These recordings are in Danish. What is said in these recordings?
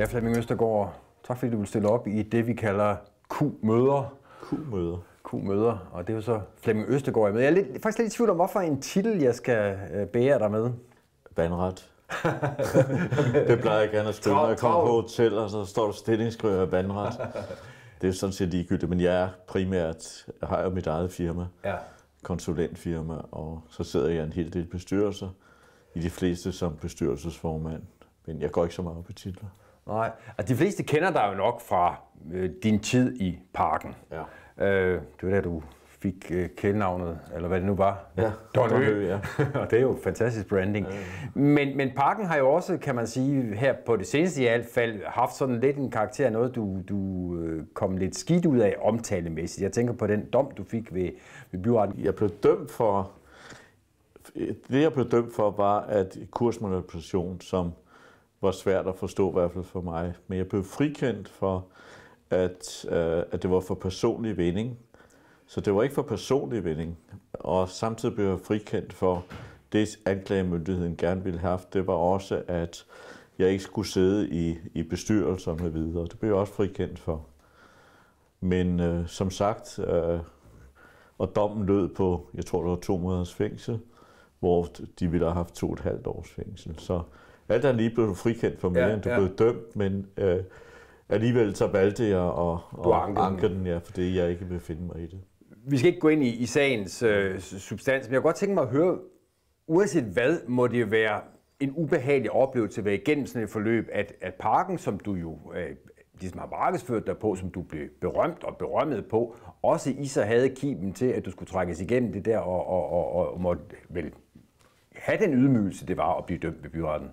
Ja, Flemming Østergaard, tak fordi du vil stille op i det, vi kalder Q-møder. Q-møder. Q-møder, og det er jo så Flemming Østergaard jeg med. Jeg er lidt, faktisk lidt i tvivl om, hvorfor en titel, jeg skal øh, bære dig med. Vandret. det plejer jeg gerne at skrive, når jeg kommer på hotel, og så står der stillingsskriver vandret. Det er sådan set ligegyldigt, men jeg er primært, jeg har jo mit eget firma, ja. konsulentfirma, og så sidder jeg en hel del bestyrelser, i de fleste som bestyrelsesformand, men jeg går ikke så meget på titler. Nej, altså, de fleste kender dig jo nok fra øh, din tid i parken. Ja. Øh, det var der, du fik øh, kældnavnet, eller hvad det nu var. Ja, Don Ø. Ja. og det er jo fantastisk branding. Ja, ja. Men, men parken har jo også, kan man sige, her på det seneste i hvert fald, haft sådan lidt en karakter af noget, du, du øh, kom lidt skidt ud af omtalemæssigt. Jeg tænker på den dom, du fik ved, ved byretten. Jeg blev dømt for... Det, jeg blev dømt for, var, at kursmanipulation, som var svært at forstå, i hvert fald for mig. Men jeg blev frikendt for, at, øh, at det var for personlig vinding. Så det var ikke for personlig vinding. Og samtidig blev jeg frikendt for, det anklagemyndigheden gerne ville have det var også, at jeg ikke skulle sidde i, i bestyrelser med videre. Det blev jeg også frikendt for. Men øh, som sagt, øh, og dommen lød på, jeg tror det var to måneders fængsel, hvor de ville have haft to og et halvt års fængsel. Så alt er lige blevet frikendt for mere, ja, end du ja. blev dømt, men øh, alligevel så valgte jeg at, at anke, anke den, ja, fordi jeg ikke vil finde mig i det. Vi skal ikke gå ind i, i sagens øh, substans, men jeg kunne godt tænke mig at høre, uanset hvad, må det være en ubehagelig oplevelse ved igennem sådan et forløb, at, at parken, som du jo øh, ligesom har markedsført dig på, som du blev berømt og berømmet på, også i så havde kiben til, at du skulle trækkes igennem det der og, og, og, og måtte vel have den ydmygelse, det var at blive dømt ved byretten?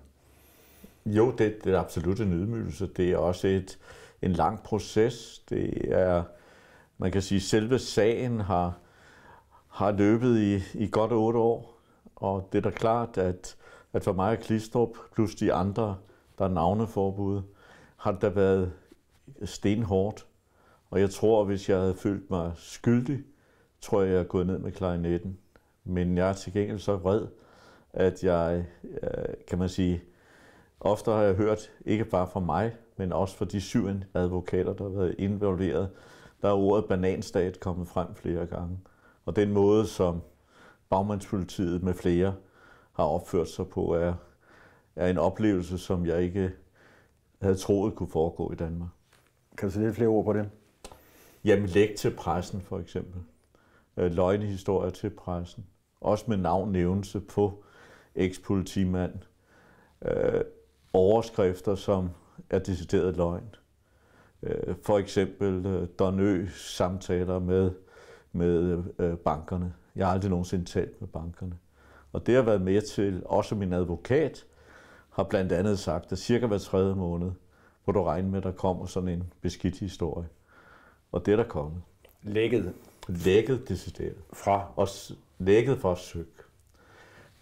Jo, det, det er absolut en ydmygelse. Det er også et, en lang proces. Det er, man kan sige, at selve sagen har, har løbet i, i godt otte år. Og det er da klart, at, at for mig og Klistrup, plus de andre, der er navneforbud, har det da været stenhårdt. Og jeg tror, hvis jeg havde følt mig skyldig, tror jeg, jeg er gået ned med klarinetten. Men jeg er til gengæld så vred, at jeg, øh, kan man sige, Ofte har jeg hørt, ikke bare fra mig, men også fra de syv advokater, der har været involveret, der er ordet bananstat kommet frem flere gange. Og den måde, som bagmandspolitiet med flere har opført sig på, er, er en oplevelse, som jeg ikke havde troet kunne foregå i Danmark. Kan du sige lidt flere ord på det? Jamen læg til pressen for eksempel. Øh, løgnehistorier til pressen. Også med navnnævnelse på eks politimand øh, overskrifter, som er decideret løgn. Øh, for eksempel øh, Donø samtaler med, med øh, bankerne. Jeg har aldrig nogensinde talt med bankerne. Og det har været med til, også min advokat har blandt andet sagt, at cirka hver tredje måned, hvor du regner med, at der kommer sådan en beskidt historie. Og det er der kommet. Lækket? Lækket, decideret. Fra? Og lækket fra søg.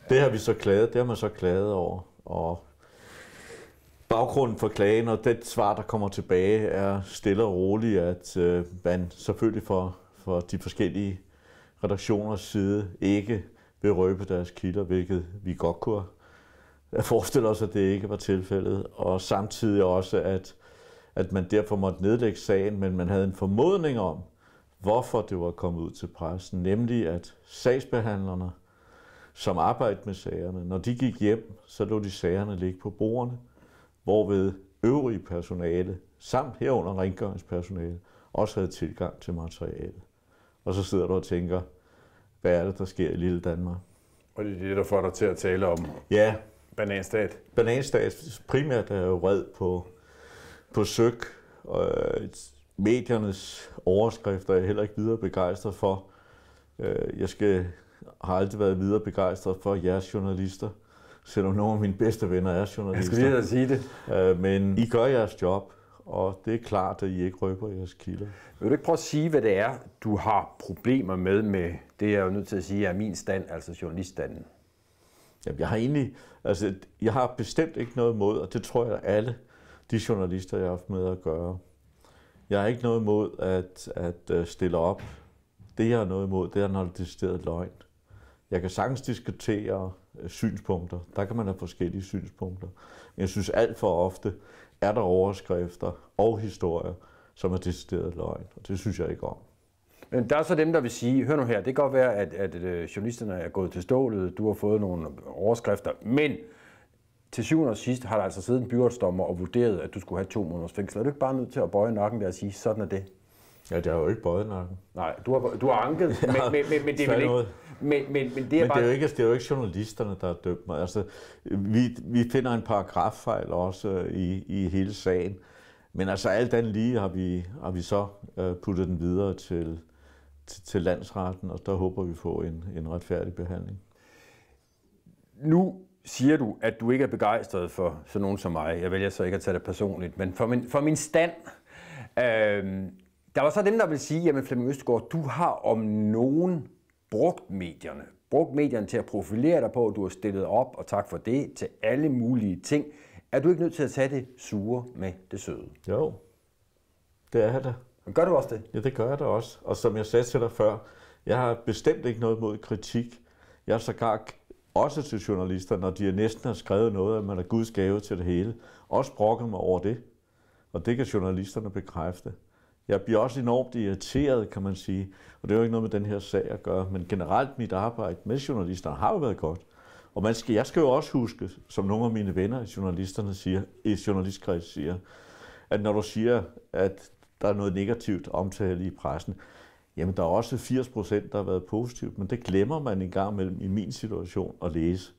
Det har vi så klaget, det har man så klaget over, og Baggrunden for klagen og det svar, der kommer tilbage, er stille og roligt, at øh, man selvfølgelig for, for de forskellige redaktioners side ikke vil røbe deres kilder, hvilket vi godt kunne forestille os, at det ikke var tilfældet. Og samtidig også, at, at man derfor måtte nedlægge sagen, men man havde en formodning om, hvorfor det var kommet ud til pressen, nemlig at sagsbehandlerne, som arbejdede med sagerne, når de gik hjem, så lå de sagerne ligge på bordene, hvorved øvrige personale samt herunder rengøringspersonale også havde tilgang til materialet. Og så sidder du og tænker, hvad er det, der sker i lille Danmark? Og det er det, der får dig til at tale om ja. bananstat. Bananstat primært er jo red på, på søg. Og øh, mediernes overskrifter er jeg heller ikke videre begejstret for. Øh, jeg skal, har aldrig været videre begejstret for jeres journalister selvom nogle af mine bedste venner er journalister. Jeg skal lige sige det. Øh, men I gør jeres job, og det er klart, at I ikke røber jeres kilder. Vil du ikke prøve at sige, hvad det er, du har problemer med, med det, jeg er jo nødt til at sige, er min stand, altså journaliststanden? Jamen, jeg har egentlig, altså, jeg har bestemt ikke noget imod, og det tror jeg alle de journalister, jeg har haft med at gøre. Jeg har ikke noget imod at, at øh, stille op. Det, jeg har noget imod, det er, når det er løgn. Jeg kan sagtens diskutere Øh, synspunkter. Der kan man have forskellige synspunkter. Men jeg synes alt for ofte er der overskrifter og historier, som er decideret løgn, og det synes jeg ikke om. Men der er så dem, der vil sige, hør nu her, det kan godt være, at, at øh, journalisterne er gået til stålet, du har fået nogle overskrifter, men til syvende og sidst har der altså siddet en byrådsdommer og vurderet, at du skulle have to måneders fængsel. Er du ikke bare nødt til at bøje nakken der og sige, sådan er det? Ja, det har jo ikke bøjet nakken. Nej, du har, du har anket, men, men, men, men det er vel ikke... Men, men, men, det, er men bare... det, er jo ikke, det er jo ikke journalisterne, der har dømt mig. Altså, vi, vi finder en paragraffejl også øh, i, i hele sagen. Men altså alt andet lige har vi, har vi så øh, puttet den videre til, til, til landsretten, og der håber vi på en, en retfærdig behandling. Nu siger du, at du ikke er begejstret for sådan nogen som mig. Jeg vælger så ikke at tage det personligt, men for min, for min stand. Øh, der var så dem, der vil sige, jamen Flemming Østergaard, du har om nogen brugt medierne. Brugt medierne til at profilere dig på, du har stillet op, og tak for det, til alle mulige ting. Er du ikke nødt til at tage det sure med det søde? Jo, det er det. Men gør du også det? Ja, det gør jeg da også. Og som jeg sagde til dig før, jeg har bestemt ikke noget mod kritik. Jeg så gark også til journalister, når de næsten har skrevet noget, at man er guds gave til det hele, også brokker mig over det. Og det kan journalisterne bekræfte jeg bliver også enormt irriteret, kan man sige. Og det er jo ikke noget med den her sag at gøre, men generelt mit arbejde med journalister har jo været godt. Og man skal, jeg skal jo også huske, som nogle af mine venner i journalisterne siger, i journalistkreds siger, at når du siger, at der er noget negativt omtale i pressen, jamen der er også 80 procent, der har været positivt, men det glemmer man en gang mellem i min situation at læse.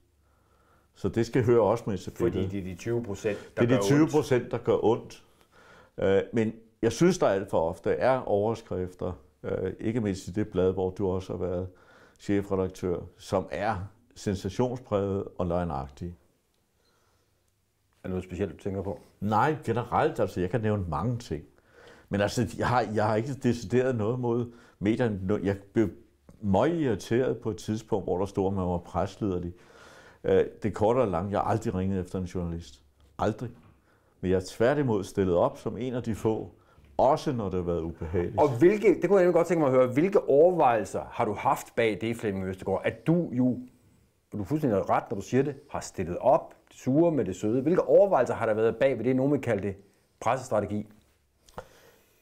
Så det skal høre også med selvfølgelig. Fordi det er de 20 procent, der, der gør ondt. Det er de 20 procent, der gør ondt. Øh, men jeg synes, der alt for ofte er overskrifter, øh, ikke mindst i det blad, hvor du også har været chefredaktør, som er sensationspræget og løgnagtige. Er det noget specielt, du tænker på? Nej, generelt. Altså, jeg kan nævne mange ting. Men altså, jeg har, jeg har ikke decideret noget mod medierne. Jeg blev meget irriteret på et tidspunkt, hvor der stod, at man var preslederlig. Øh, det korte og lange, jeg har aldrig ringet efter en journalist. Aldrig. Men jeg er tværtimod stillet op som en af de få, også når det har været ubehageligt. Og hvilke, det kunne jeg godt tænke mig at høre, hvilke overvejelser har du haft bag det, Flemming Østergaard, at du jo, du er fuldstændig ret, når du siger det, har stillet op, det sure med det søde. Hvilke overvejelser har der været bag ved det, nogen vil kalde det pressestrategi?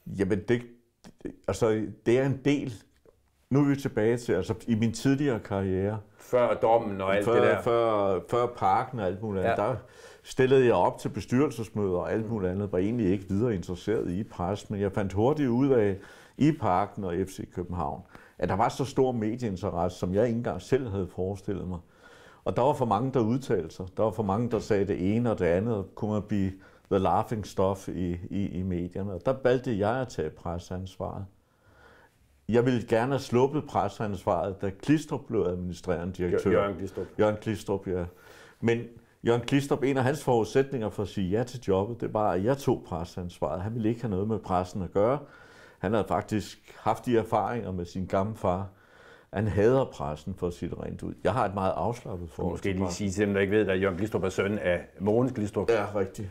Jamen, det, altså, det er en del. Nu er vi tilbage til, altså i min tidligere karriere. Før dommen og alt før, det der. Før, før parken og alt muligt ja. andet. Der, stillede jeg op til bestyrelsesmøder og alt muligt andet, var egentlig ikke videre interesseret i pres, men jeg fandt hurtigt ud af i Parken og FC København, at der var så stor medieinteresse, som jeg ikke engang selv havde forestillet mig. Og der var for mange, der udtalte sig. Der var for mange, der sagde det ene og det andet, og kunne man blive the laughing stuff i, i, i medierne. Og der valgte jeg at tage presseansvaret. Jeg ville gerne have sluppet presseansvaret, da Klistrup blev administrerende direktør. Jørgen Klistrup. Jørgen Klistrup, ja. Men Jørgen Klistrup, en af hans forudsætninger for at sige ja til jobbet, det var, at jeg tog presseansvaret. Han ville ikke have noget med pressen at gøre. Han havde faktisk haft de erfaringer med sin gamle far. Han hader pressen, for at sige det rent ud. Jeg har et meget afslappet forhold Måske lige sige til dem, der ikke ved, at Jørgen Glistrup er søn af Mogens Glistrup. Ja, rigtigt.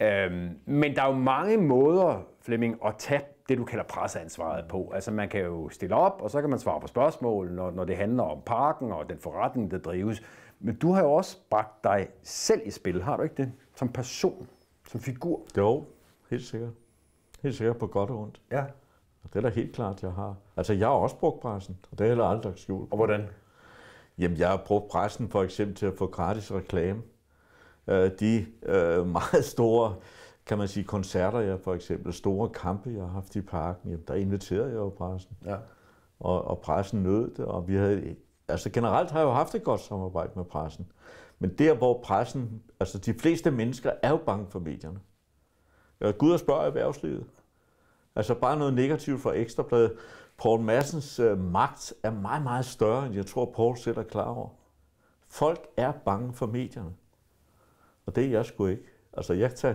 Øhm, men der er jo mange måder, Flemming, at tage det, du kalder presseansvaret på. Altså man kan jo stille op, og så kan man svare på spørgsmål, når, når det handler om parken og den forretning, der drives. Men du har jo også bragt dig selv i spil, har du ikke det? Som person, som figur. Jo, helt sikkert. Helt sikkert på godt og ondt. Ja. Og det er da helt klart, jeg har. Altså, jeg har også brugt pressen, og det er heller aldrig skjult. Og hvordan? Jamen, jeg har brugt pressen for eksempel til at få gratis reklame. Øh, de øh, meget store, kan man sige, koncerter, jeg for eksempel, store kampe, jeg har haft i parken, jamen, der inviterede jeg jo pressen. Ja. Og, og pressen nød det, og vi havde altså generelt har jeg jo haft et godt samarbejde med pressen. Men der, hvor pressen, altså de fleste mennesker er jo bange for medierne. Jeg Gud og spørger erhvervslivet. Altså bare noget negativt fra Ekstrabladet. Paul Massens øh, magt er meget, meget større, end jeg tror, Paul selv er klar over. Folk er bange for medierne. Og det er jeg sgu ikke. Altså jeg tager,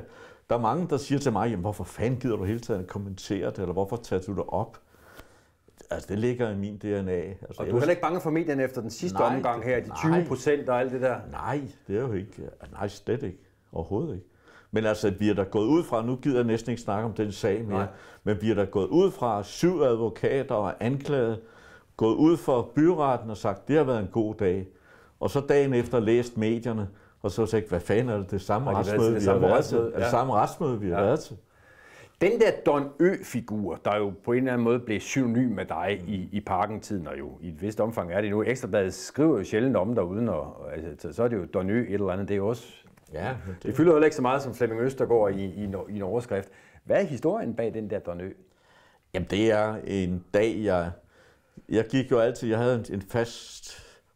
der er mange, der siger til mig, jamen hvorfor fanden gider du hele tiden kommentere det, eller hvorfor tager du det op? altså, det ligger i min DNA. Altså, og du er heller ikke bange for medierne efter den sidste nej, omgang her, de 20 procent og alt det der? Nej, det er jo ikke. Nej, slet ikke. Overhovedet ikke. Men altså, vi er da gået ud fra, nu gider jeg næsten ikke snakke om den sag mere, Nej. men vi er da gået ud fra syv advokater og anklaget, gået ud for byretten og sagt, det har været en god dag. Og så dagen efter læst medierne, og så jeg, hvad fanden er det det samme retsmøde, vi har været til? Er det samme retsmøde, vi har været til? Den der Don Ø-figur, der jo på en eller anden måde blev synonym med dig i, i parken og jo i et vist omfang er det nu. Ekstrabladet skriver jo sjældent om dig uden, og, og altså, så er det jo Don Ø et eller andet, det er også... Ja, det... det fylder jo ikke så meget som Flemming Østergaard i, i, i en overskrift. Hvad er historien bag den der Don Ø? Jamen det er en dag, jeg... Jeg gik jo altid, jeg havde en, en fast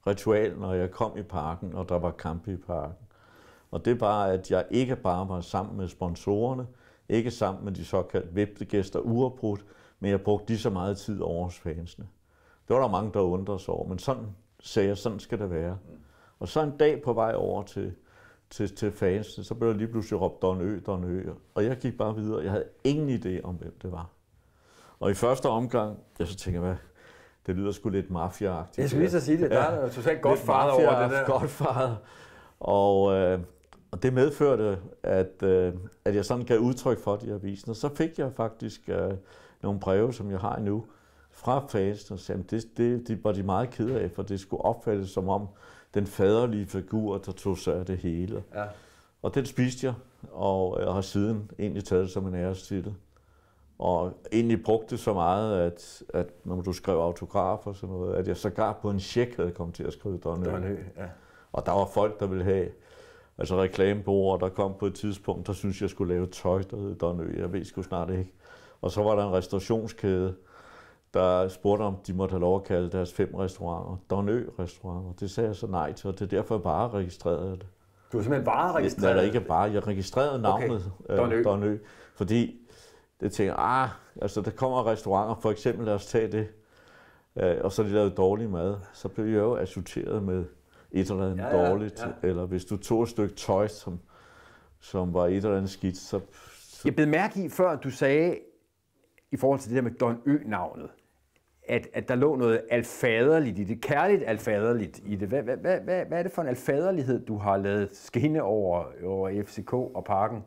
ritual, når jeg kom i parken, og der var kampe i parken. Og det var, at jeg ikke bare var sammen med sponsorerne, ikke sammen med de såkaldte webdegæster uafbrudt, men jeg brugte lige så meget tid over hos fansene. Det var der mange, der undrede sig over, men sådan sagde jeg, sådan skal det være. Og så en dag på vej over til, til, til fansene, så blev der lige pludselig råbt Don Ø, Don Ø, og jeg gik bare videre. Jeg havde ingen idé om, hvem det var. Og i første omgang, jeg så tænker, hvad, det lyder sgu lidt mafiaagtigt. Jeg skal lige så sige det, der er ja, totalt godt faret over det der. Godt Og øh, og det medførte, at, øh, at jeg sådan gav udtryk for de aviser. Og så fik jeg faktisk øh, nogle breve, som jeg har nu, fra fans, og sagde, det, det, det var de meget kede af, for det skulle opfattes som om den faderlige figur, der tog sig af det hele. Ja. Og den spiste jeg, og jeg har siden egentlig taget det som en ærestitel. Og egentlig brugte det så meget, at, at når du skrev autograf og sådan noget, at jeg sågar på en check havde kommet til at skrive Don Ø. Ja. Og der var folk, der ville have Altså reklamebord, der kom på et tidspunkt, der synes jeg skulle lave tøj, der hed Donø, Jeg ved sgu snart ikke. Og så var der en restaurationskæde, der spurgte, om de måtte have lov at kalde deres fem restauranter Donø restauranter Det sagde jeg så nej til, og det er derfor, jeg bare registrerede det. Du har simpelthen bare registreret? Nej, ikke bare. Jeg registrerede navnet okay. Øh, Donø. Donø. Fordi det tænker, ah, altså der kommer restauranter, for eksempel lad os tage det, øh, og så de lavede dårlig mad, så blev jeg jo assorteret med et eller andet ja, ja, dårligt, ja. eller hvis du tog et stykke tøj, som, som var et eller andet skidt, så, så... Jeg blev mærke i, før du sagde, i forhold til det der med Don Ø-navnet, at, at der lå noget alfaderligt i det, kærligt alfaderligt i det. Hvad, hvad, hvad, hvad, er det for en alfaderlighed, du har lavet skinne over, over FCK og parken?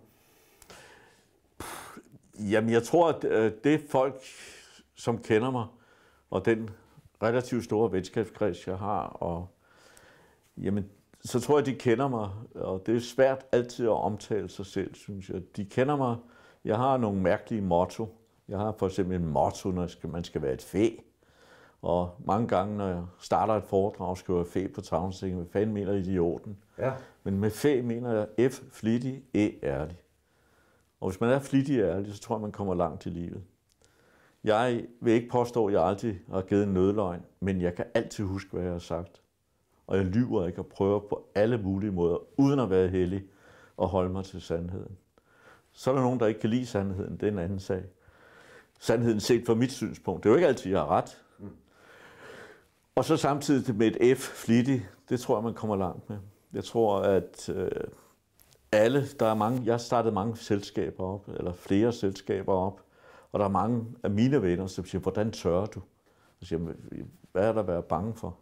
Jamen, jeg tror, at øh, det folk, som kender mig, og den relativt store venskabskreds, jeg har, og jamen, så tror jeg, de kender mig. Og det er svært altid at omtale sig selv, synes jeg. De kender mig. Jeg har nogle mærkelige motto. Jeg har for eksempel en motto, når man skal være et fæ. Og mange gange, når jeg starter et foredrag, skriver jeg fæ på tavlen, så hvad fanden mener idioten? Ja. Men med fæ mener jeg F, flittig, E, ærlig. Og hvis man er flittig og ærlig, så tror jeg, man kommer langt i livet. Jeg vil ikke påstå, at jeg aldrig har givet en nødløgn, men jeg kan altid huske, hvad jeg har sagt og jeg lyver ikke og prøver på alle mulige måder, uden at være heldig, og holde mig til sandheden. Så er der nogen, der ikke kan lide sandheden. Det er en anden sag. Sandheden set fra mit synspunkt. Det er jo ikke altid, jeg har ret. Mm. Og så samtidig med et F, flittig, det tror jeg, man kommer langt med. Jeg tror, at øh, alle, der er mange, jeg startede mange selskaber op, eller flere selskaber op, og der er mange af mine venner, som siger, hvordan tør du? Jeg siger, hvad er der at være bange for?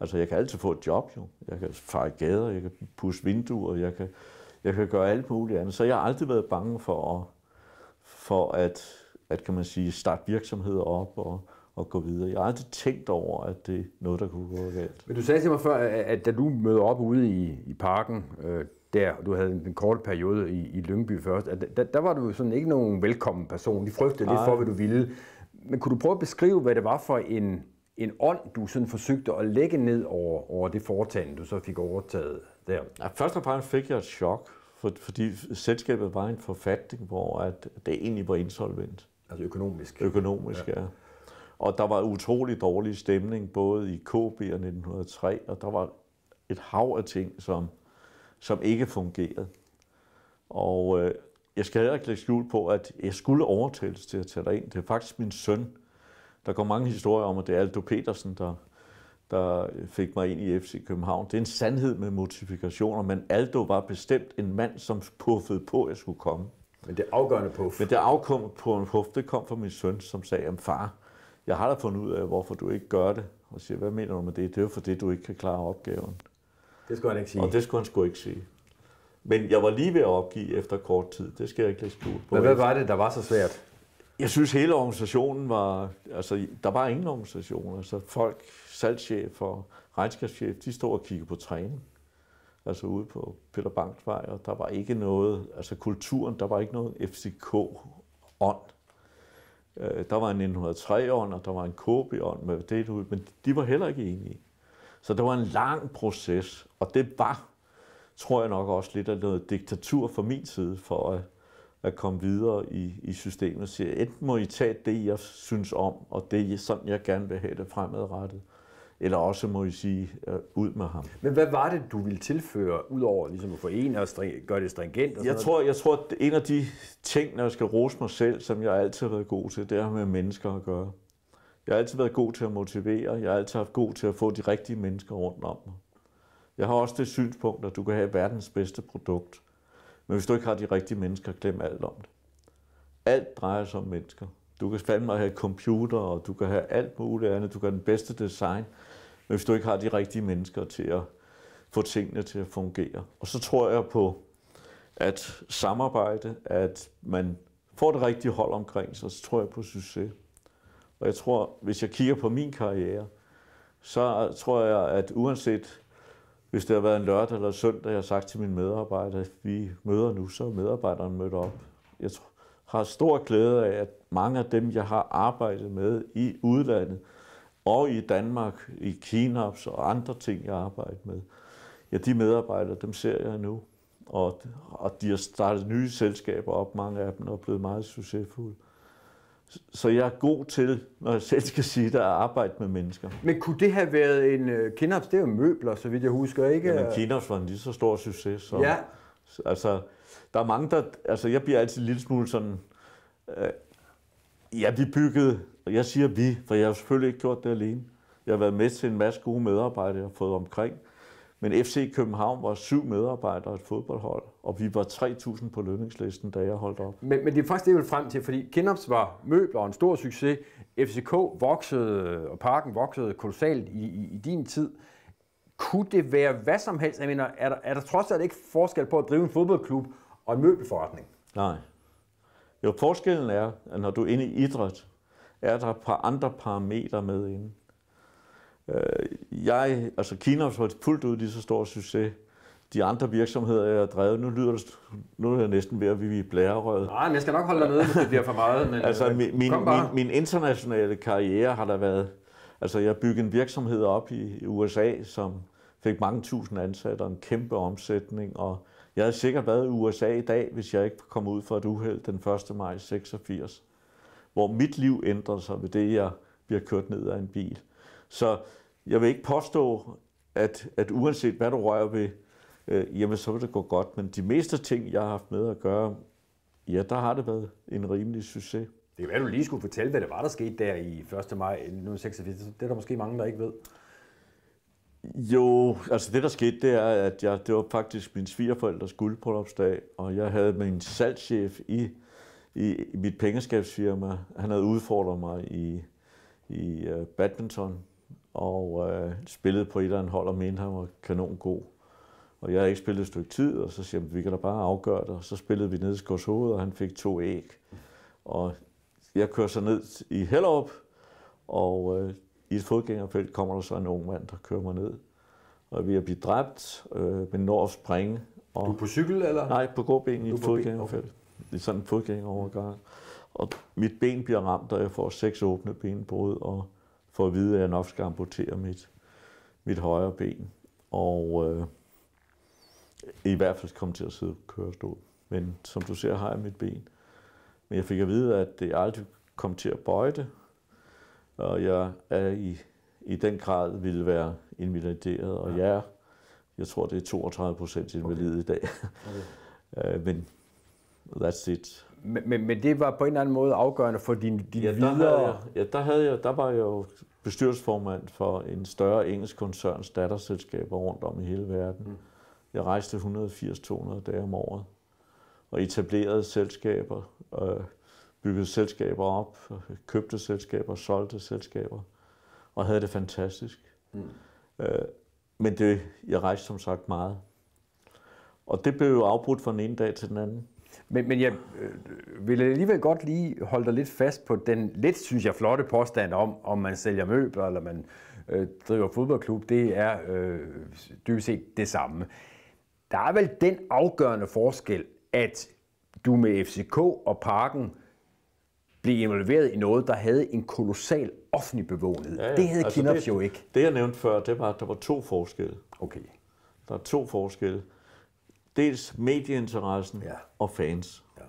Altså, jeg kan altid få et job, jo. Jeg kan fare gader, jeg kan pusse vinduer, jeg kan, jeg kan gøre alt muligt andet. Så jeg har aldrig været bange for at, for at, at kan man sige, starte virksomheder op og, og gå videre. Jeg har aldrig tænkt over, at det er noget, der kunne gå galt. Men du sagde til mig før, at da du mødte op ude i, i parken, øh, der, du havde en, en kort periode i, i Lyngby først, at der, der var du sådan ikke nogen velkommen person. De frygtede Ej. lidt for, hvad du ville. Men kunne du prøve at beskrive, hvad det var for en en ånd, du sådan forsøgte at lægge ned over, over det foretagende, du så fik overtaget der? Ja, først og fremmest fik jeg et chok, for, fordi selskabet var en forfatning, hvor at det egentlig var insolvent. Altså økonomisk? Økonomisk, ja. ja. Og der var utrolig dårlig stemning, både i KB og 1903, og der var et hav af ting, som, som ikke fungerede. Og øh, jeg skal heller ikke lægge skjul på, at jeg skulle overtales til at tage dig ind. Det er faktisk min søn, der går mange historier om, at det er Aldo Petersen, der, der fik mig ind i FC København. Det er en sandhed med modifikationer, men Aldo var bestemt en mand, som puffede på, at jeg skulle komme. Men det afgørende puff. Men det afgørende puff, det kom fra min søn, som sagde, at far, jeg har da fundet ud af, hvorfor du ikke gør det. Og siger, hvad mener du med det? Det er jo fordi, du ikke kan klare opgaven. Det skulle han ikke sige. Og det skulle han sgu ikke sige. Men jeg var lige ved at opgive efter kort tid. Det skal jeg ikke skjule på. Men hvad var det, der var så svært? Jeg synes, hele organisationen var... Altså, der var ingen organisation. Altså, folk, salgschef og regnskabschef, de stod og kiggede på træning. Altså ude på Peter Banksvej, og der var ikke noget... Altså kulturen, der var ikke noget FCK-ånd. Øh, der var en 1903-ånd, og der var en KB-ånd med det ud, men de var heller ikke enige. Så det var en lang proces, og det var, tror jeg nok også, lidt af noget diktatur fra min side, for at at komme videre i, i systemet og siger, enten må I tage det, jeg synes om, og det er sådan, jeg gerne vil have det fremadrettet, eller også må I sige, øh, ud med ham. Men hvad var det, du ville tilføre, udover ligesom at forene og string, gøre det stringent? Og jeg, tror, jeg tror, at en af de ting, når jeg skal rose mig selv, som jeg altid har været god til, det har med mennesker at gøre. Jeg har altid været god til at motivere, jeg har altid haft god til at få de rigtige mennesker rundt om mig. Jeg har også det synspunkt, at du kan have verdens bedste produkt, men hvis du ikke har de rigtige mennesker, glem alt om det. Alt drejer sig om mennesker. Du kan fandme have computer, og du kan have alt muligt andet. Du kan have den bedste design. Men hvis du ikke har de rigtige mennesker til at få tingene til at fungere. Og så tror jeg på, at samarbejde, at man får det rigtige hold omkring sig, så tror jeg på succes. Og jeg tror, hvis jeg kigger på min karriere, så tror jeg, at uanset hvis det har været en lørdag eller søndag, jeg har sagt til mine medarbejdere, at vi møder nu, så er medarbejderne mødt op. Jeg har stor glæde af, at mange af dem, jeg har arbejdet med i udlandet, og i Danmark, i Kinaps og andre ting, jeg arbejdet med, ja, de medarbejdere, dem ser jeg nu. Og, og de har startet nye selskaber op, mange af dem er blevet meget succesfulde. Så jeg er god til, når jeg selv skal sige det, at arbejde med mennesker. Men kunne det have været en... Uh, øh, kinops? det er jo møbler, så vidt jeg husker, ikke? Jamen, Kinnaps var en lige så stor succes. Så, ja. Altså, der er mange, der... Altså, jeg bliver altid en lille smule sådan... Øh, ja, vi byggede... Og jeg siger vi, for jeg har selvfølgelig ikke gjort det alene. Jeg har været med til en masse gode medarbejdere, jeg har fået omkring. Men FC København var syv medarbejdere et fodboldhold, og vi var 3.000 på lønningslisten, da jeg holdt op. Men, men det er faktisk det, jeg vil frem til, fordi Kinnops var møbler og en stor succes. FCK voksede, og parken voksede kolossalt i, i, i din tid. Kunne det være hvad som helst? Jeg mener, er der, er der trods alt ikke forskel på at drive en fodboldklub og en møbelforretning? Nej. Jo, forskellen er, at når du er inde i idræt, er der et par andre parametre med inde. Øh, jeg, altså Kina har fuldt ud i så stor succes. De andre virksomheder, jeg har drevet, nu lyder det, nu er jeg næsten ved at blive blærerøget. Nej, men jeg skal nok holde dig nede, hvis det bliver for meget. Men, altså, øh, min, min, min, internationale karriere har der været... Altså, jeg byggede en virksomhed op i USA, som fik mange tusind ansatte og en kæmpe omsætning, og jeg havde sikkert været i USA i dag, hvis jeg ikke kom ud for et uheld den 1. maj 86, hvor mit liv ændrede sig ved det, jeg bliver kørt ned af en bil. Så jeg vil ikke påstå, at, at uanset hvad du rører ved, øh, jamen så vil det gå godt. Men de meste ting, jeg har haft med at gøre, ja, der har det været en rimelig succes. Det kan være, du lige skulle fortælle, hvad det var, der skete der i 1. maj 1986. Det er der måske mange, der ikke ved. Jo, altså det der skete, det er, at jeg, det var faktisk min svigerforældres guldbryllupsdag, og jeg havde min salgschef i, i, i mit pengeskabsfirma. Han havde udfordret mig i, i øh, badminton, og øh, spillede på et eller andet hold og mente, han var kanon god. Og jeg havde ikke spillet et stykke tid, og så siger jeg, vi kan da bare afgøre det. Og så spillede vi ned i Skorshoved, og han fik to æg. Og jeg kører så ned i Hellerup, og øh, i et fodgængerfelt kommer der så en ung mand, der kører mig ned. Og vi er blevet dræbt, øh, men når at springe. Og, du på cykel, eller? Nej, på gåben i et fodgængerfelt. Okay. I sådan en fodgængerovergang. Og mit ben bliver ramt, og jeg får seks åbne benbrud, og for at vide, at jeg nok skal amputere mit, mit højre ben. Og øh, i hvert fald komme til at sidde på kørestol. Men som du ser, har jeg mit ben. Men jeg fik at vide, at det aldrig kom til at bøje det. Og jeg er i, i den grad ville være invalideret. Og ja. jeg er, jeg tror, det er 32 procent invalid okay. i dag. Okay. Øh, men that's it. Men, men, det var på en eller anden måde afgørende for din, din ja, der videre... Havde jeg, ja, der, havde jeg, der var jeg jo bestyrelsesformand for en større engelsk koncerns datterselskaber rundt om i hele verden. Mm. Jeg rejste 180-200 dage om året og etablerede selskaber, øh, byggede selskaber op, købte selskaber, solgte selskaber og havde det fantastisk. Mm. Øh, men det, jeg rejste som sagt meget. Og det blev jo afbrudt fra den ene dag til den anden. Men, men jeg øh, vil alligevel godt lige holde dig lidt fast på den lidt, synes jeg, flotte påstand om, om man sælger møbler eller man øh, driver fodboldklub. Det er øh, dybest set det samme. Der er vel den afgørende forskel, at du med FCK og Parken blev involveret i noget, der havde en kolossal offentlig bevågenhed. Ja, ja. Det havde altså Kinners jo ikke. Det, jeg nævnte før, det var, at der var to forskelle. Okay. Der er to forskelle. Dels medieinteressen ja. og fans. Ja.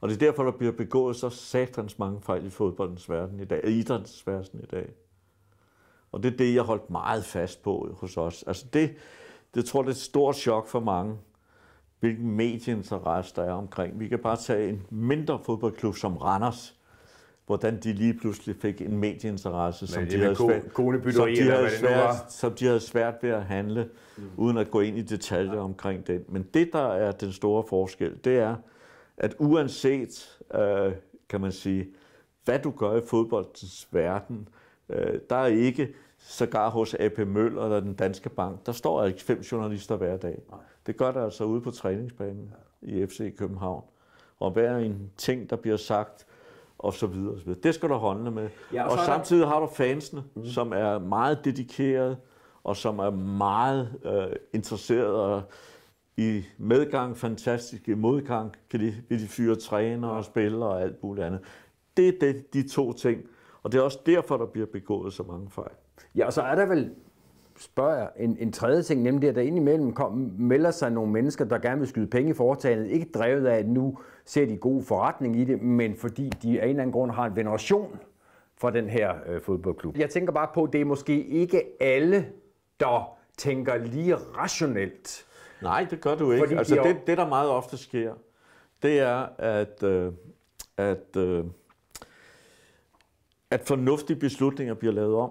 Og det er derfor, der bliver begået så satans mange fejl i fodboldens verden i dag, i idrætsverden i dag. Og det er det, jeg holdt meget fast på hos os. Altså det, det tror jeg, det er et stort chok for mange, hvilken medieinteresse der er omkring. Vi kan bare tage en mindre fodboldklub som Randers, hvordan de lige pludselig fik en medieinteresse, som, de havde, svært, som, de havde svært, som de havde svært ved at handle, mm. uden at gå ind i detaljer ja. omkring den. Men det, der er den store forskel, det er, at uanset, øh, kan man sige, hvad du gør i fodboldens verden, øh, der er ikke sågar hos AP Møller eller den Danske Bank, der står ikke fem journalister hver dag. Nej. Det gør der altså ude på træningsbanen ja. i FC København. Og hver en ting, der bliver sagt, og så videre, og så videre. Det skal du håndle med. Ja, og, og samtidig der... har du fansene, mm. som er meget dedikerede, og som er meget øh, interesserede i medgang, fantastisk, i modgang kan de, vil de fyre træner og spiller og alt muligt andet. Det er det, de to ting, og det er også derfor, der bliver begået så mange fejl. Ja, og så er der vel spørger jeg en, en tredje ting, nemlig at der indimellem kom, melder sig nogle mennesker, der gerne vil skyde penge i foretagendet, ikke drevet af, at nu ser de gode forretning i det, men fordi de af en eller anden grund har en veneration for den her øh, fodboldklub. Jeg tænker bare på, at det er måske ikke alle, der tænker lige rationelt. Nej, det gør du ikke. Fordi altså, de det, det, der meget ofte sker, det er, at, øh, at, øh, at fornuftige beslutninger bliver lavet om.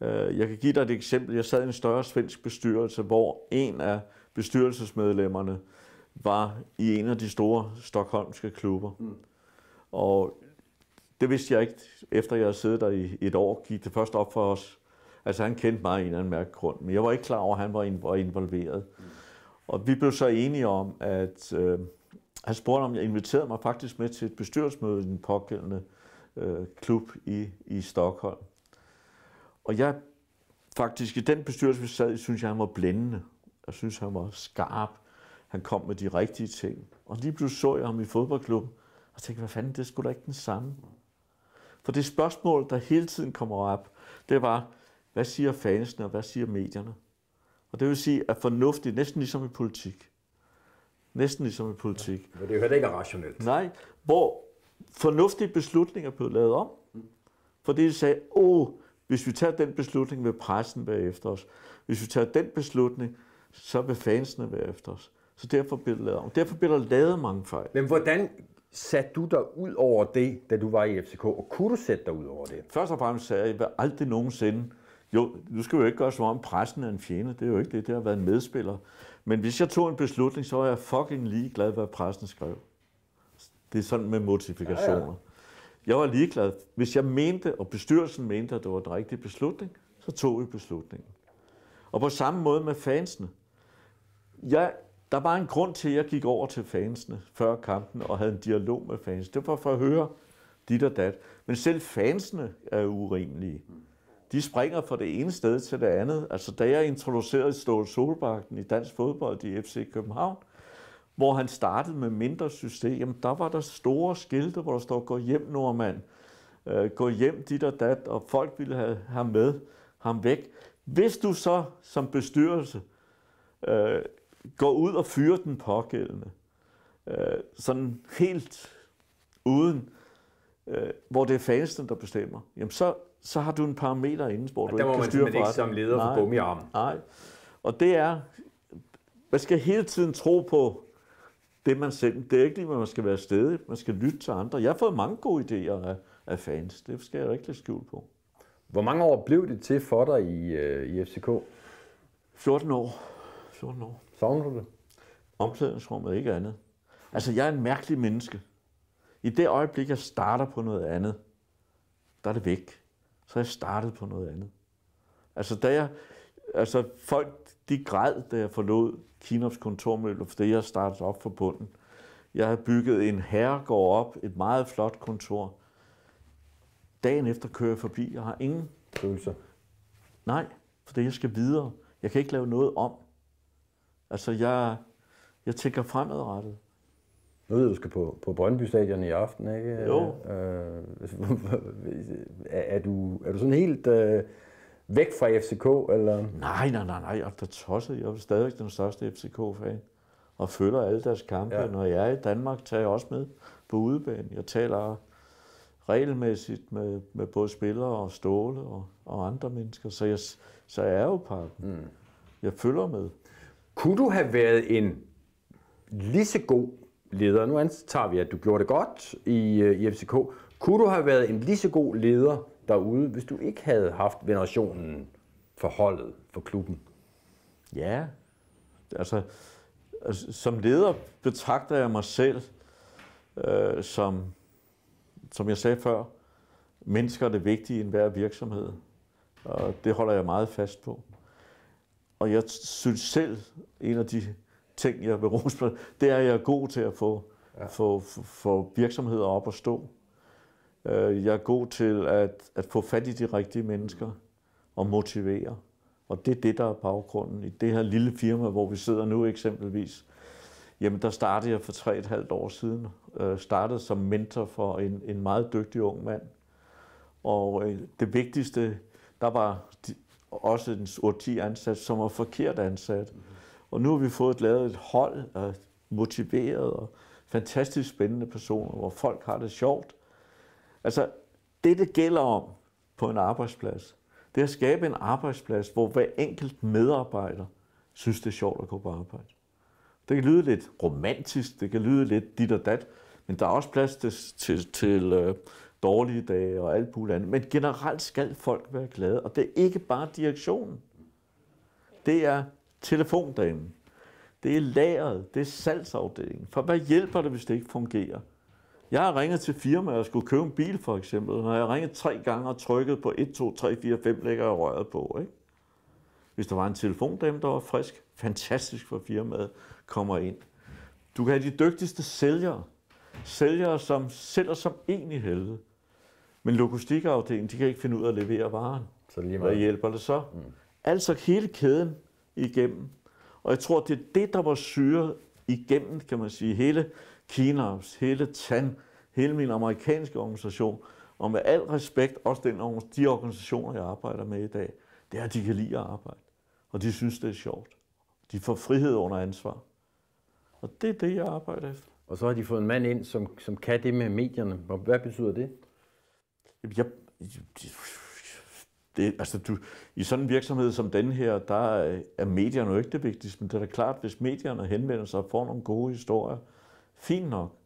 Øh, jeg kan give dig et eksempel. Jeg sad i en større svensk bestyrelse, hvor en af bestyrelsesmedlemmerne øh, var i en af de store stokholmske klubber. Mm. Og det vidste jeg ikke, efter jeg havde siddet der i et år, gik det først op for os. Altså han kendte mig i en eller anden mærkelig grund, men jeg var ikke klar over, at han var involveret. Mm. Og vi blev så enige om, at øh, han spurgte, om jeg inviterede mig faktisk med til et bestyrelsesmøde i den pågældende øh, klub i, i Stockholm. Og jeg faktisk i den bestyrelse, vi sad i, synes jeg, han var blændende. Jeg synes, han var skarp. Han kom med de rigtige ting. Og lige pludselig så jeg ham i fodboldklubben, og tænkte, hvad fanden, det skulle da ikke den samme. For det spørgsmål, der hele tiden kommer op, det var, hvad siger fansene, og hvad siger medierne? Og det vil sige, at fornuftigt, næsten ligesom i politik. Næsten ligesom i politik. Ja, men det er jo heller ikke rationelt. Nej, hvor fornuftige beslutninger blev lavet om. Fordi de sagde, åh, hvis vi tager den beslutning, vil pressen være efter os. Hvis vi tager den beslutning, så vil fansene være efter os. Så derfor blev der lavet om. Derfor blev der lavet mange fejl. Men hvordan satte du dig ud over det, da du var i FCK? Og kunne du sætte dig ud over det? Først og fremmest sagde jeg, at jeg aldrig nogensinde... Jo, nu skal vi jo ikke gøre som om pressen er en fjende. Det er jo ikke det. Det har været en medspiller. Men hvis jeg tog en beslutning, så var jeg fucking ligeglad, hvad pressen skrev. Det er sådan med modifikationer. Ja, ja. Jeg var ligeglad. Hvis jeg mente, og bestyrelsen mente, at det var den rigtige beslutning, så tog vi beslutningen. Og på samme måde med fansene. Jeg der var en grund til, at jeg gik over til fansene før kampen og havde en dialog med fansene. Det var for at høre dit og dat. Men selv fansene er urimelige. De springer fra det ene sted til det andet. Altså, da jeg introducerede Ståle Solbakken i dansk fodbold i FC København, hvor han startede med mindre system, der var der store skilte, hvor der står, gå hjem, nordmand. Øh, gå hjem, dit og dat, og folk ville have ham med, ham væk. Hvis du så som bestyrelse øh, går ud og fyrer den pågældende. Øh, sådan helt uden, øh, hvor det er fansen, der bestemmer. Jamen så, så har du en parameter inden, hvor ja, du ikke kan styre på. ikke som leder nej, få bum i Nej, og det er, man skal hele tiden tro på det, man selv. Det er ikke lige, at man skal være stedig. Man skal lytte til andre. Jeg har fået mange gode idéer af, af fans. Det skal jeg rigtig skjule skjul på. Hvor mange år blev det til for dig i, øh, i FCK? 14 år. 14 år. Savner du det? Omklædningsrummet, ikke andet. Altså, jeg er en mærkelig menneske. I det øjeblik, jeg starter på noget andet, der er det væk. Så jeg startede på noget andet. Altså, da jeg, altså folk, de græd, da jeg forlod Kinops kontormøbel, fordi jeg startede op for bunden. Jeg havde bygget en herregård op, et meget flot kontor. Dagen efter kører jeg forbi, jeg har ingen følelser. Nej, fordi jeg skal videre. Jeg kan ikke lave noget om. Altså, jeg, jeg tænker fremadrettet. Nu ved du, skal på, på Brøndby Stadion i aften, ikke? Jo. Øh, er, du, er du sådan helt øh, væk fra FCK, eller? Nej, nej, nej, nej. Jeg er tosset. Jeg er stadigvæk den største FCK-fan. Og følger alle deres kampe. Ja. Når jeg er i Danmark, tager jeg også med på udebane. Jeg taler regelmæssigt med, med både spillere og Ståle og, og andre mennesker. Så jeg, så jeg er jo parten. Mm. Jeg følger med. Kunne du have været en lige så god leder, nu antager vi, at du gjorde det godt i, øh, i FCK, kunne du have været en lige så god leder derude, hvis du ikke havde haft venerationen for holdet, for klubben? Ja, altså, altså som leder betragter jeg mig selv øh, som, som jeg sagde før, mennesker er det vigtige i enhver virksomhed, og det holder jeg meget fast på og jeg synes selv, en af de ting, jeg vil rose på, det er, at jeg er god til at få, ja. få, få, få virksomheder op at stå. Øh, jeg er god til at, at få fat i de rigtige mennesker og motivere. Og det er det, der er baggrunden i det her lille firma, hvor vi sidder nu eksempelvis. Jamen, der startede jeg for tre et halvt år siden. Øh, startede som mentor for en, en meget dygtig ung mand. Og øh, det vigtigste, der var også den 8-10 ansat, som var forkert ansat. Mm-hmm. Og nu har vi fået lavet et hold af motiverede og fantastisk spændende personer, hvor folk har det sjovt. Altså, det det gælder om på en arbejdsplads, det er at skabe en arbejdsplads, hvor hver enkelt medarbejder synes, det er sjovt at gå på arbejde. Det kan lyde lidt romantisk, det kan lyde lidt dit og dat, men der er også plads til, til, til øh, dårlige dage og alt muligt andet. Men generelt skal folk være glade, og det er ikke bare direktionen. Det er telefondamen. Det er lageret, det er salgsafdelingen. For hvad hjælper det, hvis det ikke fungerer? Jeg har ringet til firmaer og skulle købe en bil, for eksempel. Når jeg har ringet tre gange og trykket på 1, 2, 3, 4, 5, lægger jeg røret på. Ikke? Hvis der var en telefondame, der var frisk, fantastisk for firmaet, kommer ind. Du kan have de dygtigste sælgere. Sælgere, som sælger som en i helvede. Men logistikafdelingen, de kan ikke finde ud af at levere varen. Så lige meget. Hvad hjælper det så? Mm. Altså hele kæden igennem. Og jeg tror, det er det, der var syret igennem, kan man sige, hele Kinas, hele TAN, hele min amerikanske organisation, og med al respekt også den, de organisationer, jeg arbejder med i dag, det er, at de kan lide at arbejde. Og de synes, det er sjovt. De får frihed under ansvar. Og det er det, jeg arbejder efter. Og så har de fået en mand ind, som, som kan det med medierne. Hvad betyder det? jeg, det, altså du, i sådan en virksomhed som den her, der er medierne jo ikke det vigtigste, men det er da klart, hvis medierne henvender sig og får nogle gode historier, fint nok.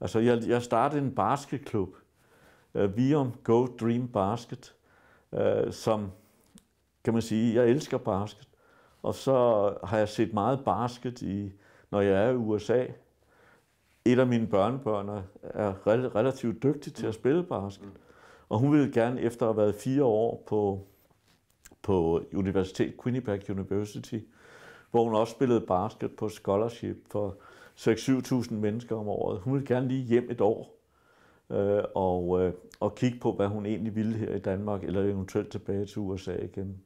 Altså jeg, jeg startede en basketklub, uh, øh, Vium Go Dream Basket, uh, som kan man sige, jeg elsker basket. Og så har jeg set meget basket, i, når jeg er i USA, et af mine børnebørn er relativt dygtig til at spille basket. Mm. Og hun ville gerne, efter at have været fire år på, på universitet, Quinnipiac University, hvor hun også spillede basket på scholarship for 6-7.000 mennesker om året. Hun ville gerne lige hjem et år øh, og, øh, og kigge på, hvad hun egentlig ville her i Danmark, eller eventuelt tilbage til USA igen.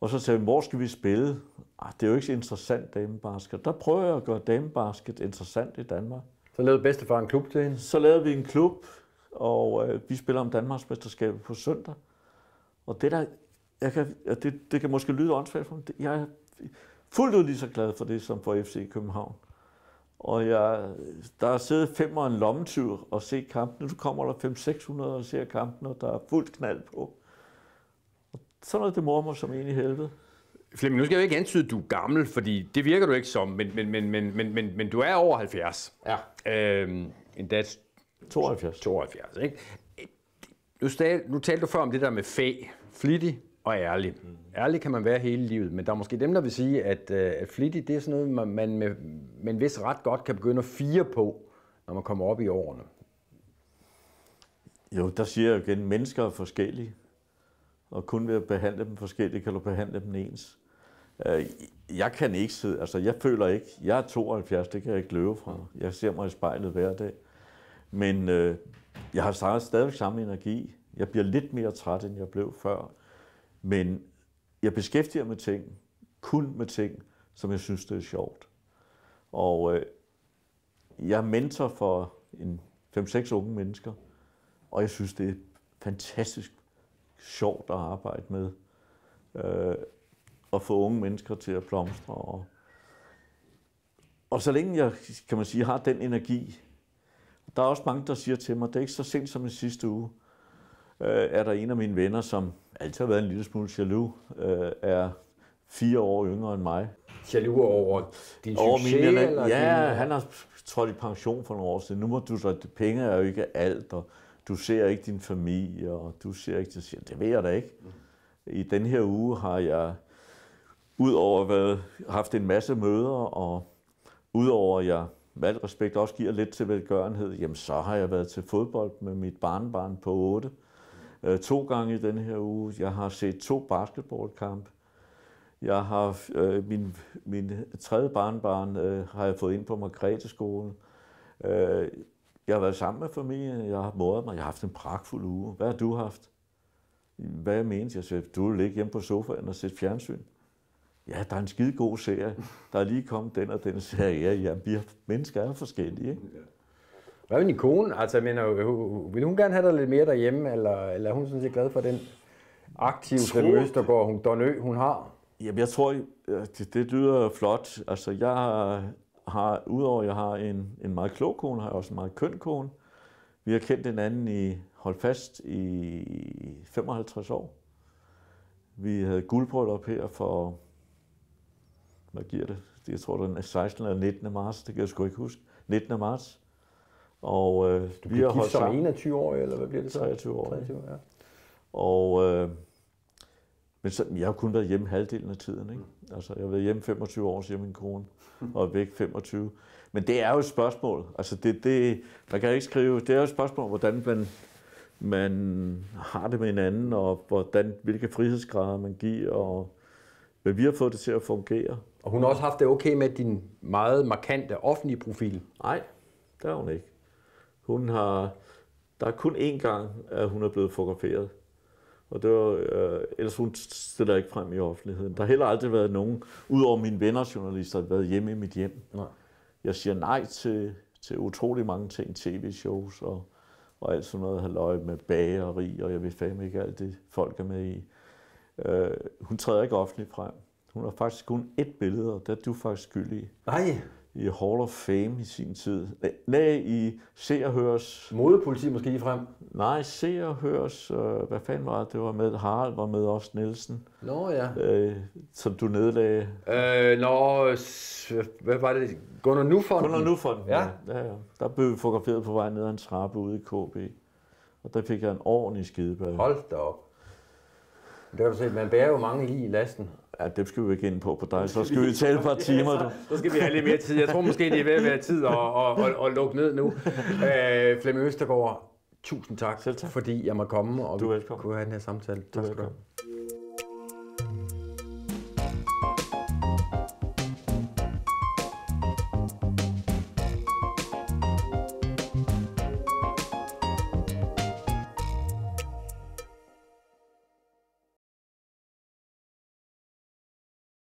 Og så sagde vi, hvor skal vi spille? Arh, det er jo ikke så interessant damebasket. Der prøver jeg at gøre damebasket interessant i Danmark. Så lavede bedstefar en klub til hende? Så lavede vi en klub, og øh, vi spiller om Danmarksmesterskabet på søndag. Og det der, jeg kan, det, det kan måske lyde åndssvagt for mig, jeg er fuldt ud lige så glad for det, som for FC København. Og jeg, der er siddet fem og en lommetyr og se kampen. Nu kommer der 5-600 og ser kampen, og der er fuldt knald på. Sådan noget, det mormor som en i helvede. Flemming, nu skal jeg jo ikke antyde, at du er gammel, fordi det virker du ikke som, men, men, men, men, men, men, men du er over 70. Ja. Øhm, endda 72. 72, ikke? Nu, stal, nu talte du før om det der med fag, flittig og ærlig. Mm. Ærlig kan man være hele livet, men der er måske dem, der vil sige, at, øh, at flittig, det er sådan noget, man med, med en vis ret godt kan begynde at fire på, når man kommer op i årene. Jo, der siger jeg igen, mennesker er forskellige og kun ved at behandle dem forskelligt, kan du behandle dem ens. Øh, jeg kan ikke sidde, altså jeg føler ikke, jeg er 72, det kan jeg ikke løbe fra. Jeg ser mig i spejlet hver dag. Men øh, jeg har stadig samme energi. Jeg bliver lidt mere træt, end jeg blev før. Men jeg beskæftiger mig med ting, kun med ting, som jeg synes, det er sjovt. Og øh, jeg er mentor for en 5-6 unge mennesker, og jeg synes, det er fantastisk sjovt at arbejde med. Øh, at få unge mennesker til at blomstre. Og, og så længe jeg, kan man sige, har den energi, der er også mange, der siger til mig, det er ikke så sent som i sidste uge, øh, er der en af mine venner, som altid har været en lille smule jaloux, øh, er fire år yngre end mig. Jaloux over din over succes? Mine, eller ja, din... han har trådt i pension for nogle år siden. Nu må du så, penge er jo ikke alt, og du ser ikke din familie, og du ser ikke, siger, det ved jeg da ikke. I den her uge har jeg udover været, haft en masse møder, og udover at jeg med alt respekt også giver lidt til velgørenhed, jamen så har jeg været til fodbold med mit barnbarn på 8. Øh, to gange i den her uge. Jeg har set to basketballkampe. Jeg har øh, min, min tredje barnbarn øh, har jeg fået ind på Margrethe skole. Øh, jeg har været sammen med familien, jeg har modet mig, jeg har haft en pragtfuld uge. Hvad har du haft? Hvad jeg mente jeg? Sagde, du vil ligge hjemme på sofaen og sætte fjernsyn. Ja, der er en skide god serie. Der er lige kommet den og den serie. Ja, ja, vi er, mennesker er forskellige, ikke? Hvad med din kone? Altså, mener, vil hun gerne have dig lidt mere derhjemme, eller, eller er hun sådan set glad for den aktive Flemming Østergaard, hun, Don Ø, hun har? Jamen, jeg tror, det, det lyder flot. Altså, jeg har, udover at jeg har en, en meget klog kone, har jeg også en meget køn kone. Vi har kendt hinanden i, hold fast, i 55 år. Vi havde op her for, hvad giver det? Jeg tror, det er 16. eller 19. marts, det kan jeg sgu ikke huske. 19. marts. Og øh, du vi har holdt sammen. som 21 år, eller hvad bliver det så? 23 år. 23 ja. Og øh, men så, jeg har kun været hjemme halvdelen af tiden. Ikke? Mm. Altså, jeg har været hjemme 25 år, siger min kone, og er væk 25. Men det er jo et spørgsmål. Altså, det, det, man kan ikke skrive, det er jo et spørgsmål, hvordan man, man har det med hinanden, og hvordan, hvilke frihedsgrader man giver. Og, men vi har fået det til at fungere. Og hun har også haft det okay med din meget markante offentlige profil? Nej, det har hun ikke. Hun har, der er kun én gang, at hun er blevet fotograferet og det var, øh, ellers hun stiller ikke frem i offentligheden. Der har heller aldrig været nogen, udover mine venner journalister, der har været hjemme i mit hjem. Nej. Jeg siger nej til, til utrolig mange ting, tv-shows og, og alt sådan noget halvøje med bageri, og jeg vil fandme ikke alt det, folk er med i. Øh, hun træder ikke offentligt frem. Hun har faktisk kun et billede, og det er du faktisk skyldig i. Nej i Hall of Fame i sin tid. Nej, i Se og Høres... Modepoliti måske lige frem? Nej, Se og Høres... Øh, hvad fanden var det? Det var med Harald, var med også Nielsen. Nå ja. Øh, som du nedlagde. Øh, nå, hvad var det? Gunnar Nufonden? Gunnar Nufonden, ja. ja. ja. Der blev vi fotograferet på vej ned ad en trappe ude i KB. Og der fik jeg en ordentlig skidebørn. Hold da op. Det kan du se, man bærer jo mange lige i lasten. Ja, det skal vi ikke ind på på dig, så skal vi tale et par timer. Ja, så, så skal vi have lidt mere tid. Jeg tror måske, det er ved at være tid at, at, at, at lukke ned nu. Øh, Flemming Østergaard, tusind tak, Selv tak, fordi jeg måtte komme, og du er velkommen. kunne have den her samtale. Du tak skal du have.